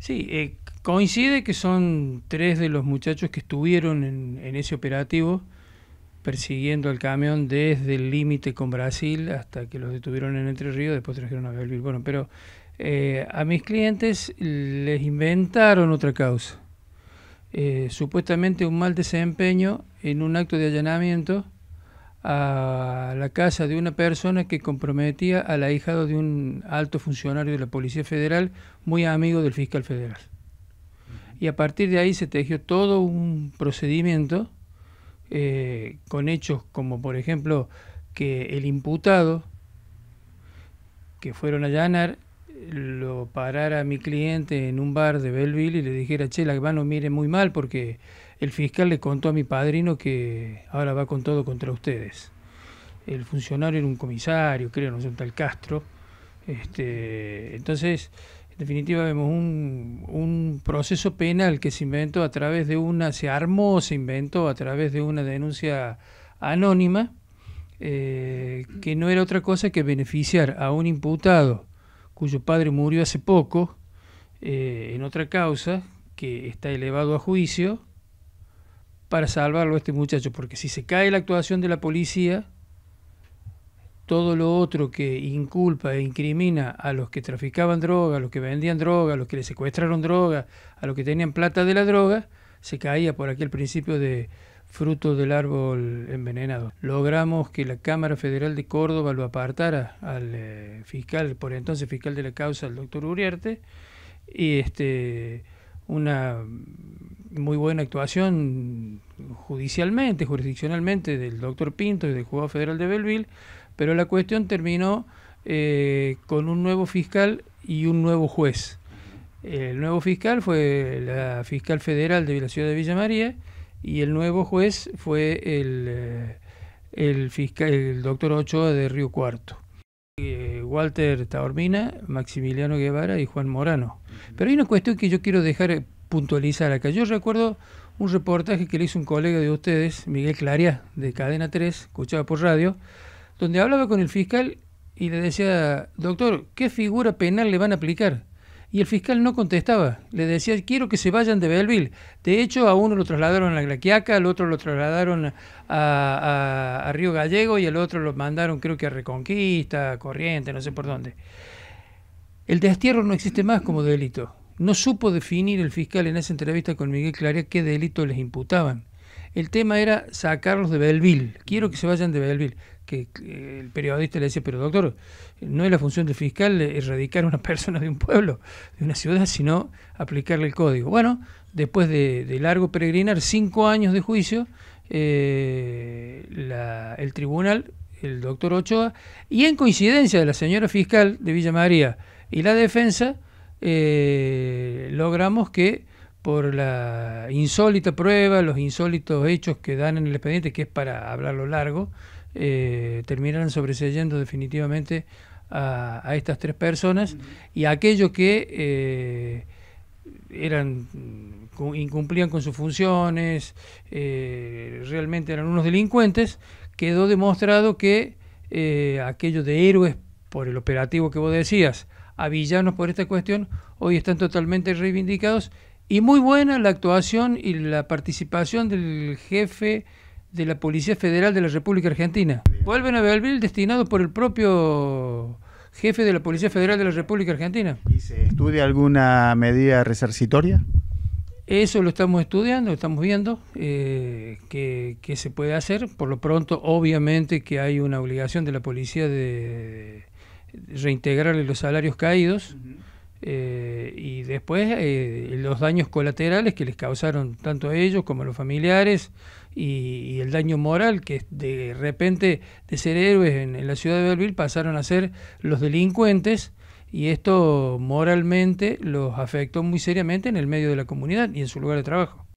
Sí, eh, coincide que son tres de los muchachos que estuvieron en, ese operativo persiguiendo el camión desde el límite con Brasil hasta que los detuvieron en Entre Ríos, después trajeron a Belville. Bueno, pero eh, a mis clientes les inventaron otra causa. Eh, supuestamente un mal desempeño en un acto de allanamiento a la casa de una persona que comprometía al ahijado de un alto funcionario de la Policía Federal, muy amigo del fiscal federal. Y a partir de ahí se tejió todo un procedimiento eh, con hechos como, por ejemplo, que el imputado que fueron a allanar Parar a mi cliente en un bar de Belleville y le dijera, che, la no mire muy mal porque el fiscal le contó a mi padrino que ahora va con todo contra ustedes. El funcionario era un comisario, creo, no sé, un tal Castro. Este, entonces, en definitiva, vemos un, proceso penal que se inventó a través de una, se armó, se inventó a través de una denuncia anónima, eh, que no era otra cosa que beneficiar a un imputado cuyo padre murió hace poco eh, en otra causa, que está elevado a juicio, para salvarlo a este muchacho, porque si se cae la actuación de la policía, todo lo otro que inculpa e incrimina a los que traficaban droga, a los que vendían droga, a los que le secuestraron droga, a los que tenían plata de la droga, se caía por aquel principio de fruto del árbol envenenado. Logramos que la Cámara Federal de Córdoba lo apartara al eh, fiscal, por entonces fiscal de la causa, el doctor Uriarte, y este, una muy buena actuación judicialmente, jurisdiccionalmente, del doctor Pinto y del juzgado federal de Belville, pero la cuestión terminó eh, con un nuevo fiscal y un nuevo juez. El nuevo fiscal fue la fiscal federal de la ciudad de Villa María, y el nuevo juez fue el, eh, el, fiscal, el doctor Ochoa de Río Cuarto. Eh, Walter Taormina, Maximiliano Guevara y Juan Morano. Pero hay una cuestión que yo quiero dejar eh, puntualizar acá. Yo recuerdo un reportaje que le hizo un colega de ustedes, Miguel Claria, de Cadena 3, escuchaba por radio, donde hablaba con el fiscal y le decía, doctor, ¿qué figura penal le van a aplicar? y el fiscal no contestaba. Le decía, quiero que se vayan de Belleville. De hecho, a uno lo trasladaron a La Glaquiaca, al otro lo trasladaron a, Río Gallego y al otro lo mandaron, creo que a Reconquista, a Corriente, no sé por dónde. El destierro no existe más como delito. No supo definir el fiscal en esa entrevista con Miguel Claria qué delito les imputaban. El tema era sacarlos de Belleville. Quiero que se vayan de Belleville que el periodista le decía, pero doctor, no es la función del fiscal erradicar a una persona de un pueblo, de una ciudad, sino aplicarle el código. Bueno, después de, largo peregrinar, cinco años de juicio, eh, el tribunal, el doctor Ochoa, y en coincidencia de la señora fiscal de Villa María y la defensa, eh, logramos que por la insólita prueba, los insólitos hechos que dan en el expediente, que es para hablarlo largo, eh, terminarán sobreseyendo definitivamente a, estas tres personas y aquellos que eh, eran incumplían con sus funciones, eh, realmente eran unos delincuentes, quedó demostrado que eh, aquellos de héroes por el operativo que vos decías, a villanos por esta cuestión, hoy están totalmente reivindicados y muy buena la actuación y la participación del jefe de la Policía Federal de la República Argentina. Vuelven a Belville destinado por el propio jefe de la Policía Federal de la República Argentina. ¿Y se estudia alguna medida resarcitoria? Eso lo estamos estudiando, lo estamos viendo eh, que, se puede hacer. Por lo pronto, obviamente que hay una obligación de la policía de, reintegrarle los salarios caídos. Eh, y después eh, los daños colaterales que les causaron tanto a ellos como a los familiares y, el daño moral que de repente de ser héroes en, en, la ciudad de Belleville pasaron a ser los delincuentes y esto moralmente los afectó muy seriamente en el medio de la comunidad y en su lugar de trabajo.